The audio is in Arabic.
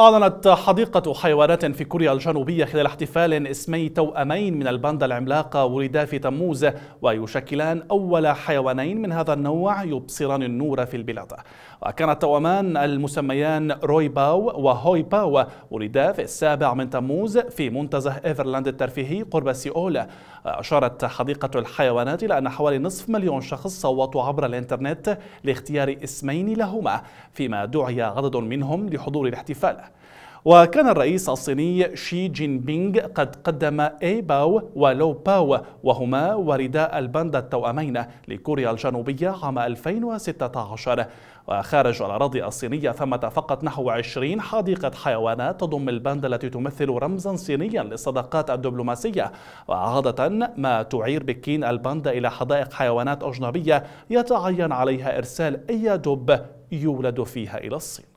أعلنت حديقة حيوانات في كوريا الجنوبية خلال احتفال اسمي توأمين من الباندا العملاقة ولدا في تموز ويشكلان أول حيوانين من هذا النوع يبصران النور في البلاد وكان التوأمان المسميان روي باو وهوي باو ولدا في السابع من تموز في منتزه إيفرلاند الترفيهي قرب سيول أشارت حديقة الحيوانات إلى أن حوالي نصف مليون شخص صوتوا عبر الإنترنت لاختيار اسمين لهما فيما دعي عدد منهم لحضور الاحتفال وكان الرئيس الصيني شي جين بينغ قد قدم اي باو ولو باو وهما ورداء الباندا التوأمين لكوريا الجنوبية عام 2016 وخارج الأراضي الصينية ثمة فقط نحو 20 حديقة حيوانات تضم الباندا التي تمثل رمزا صينيا للصداقات الدبلوماسية وعادة ما تعير بكين الباندا إلى حدائق حيوانات أجنبية يتعين عليها إرسال أي دب يولد فيها إلى الصين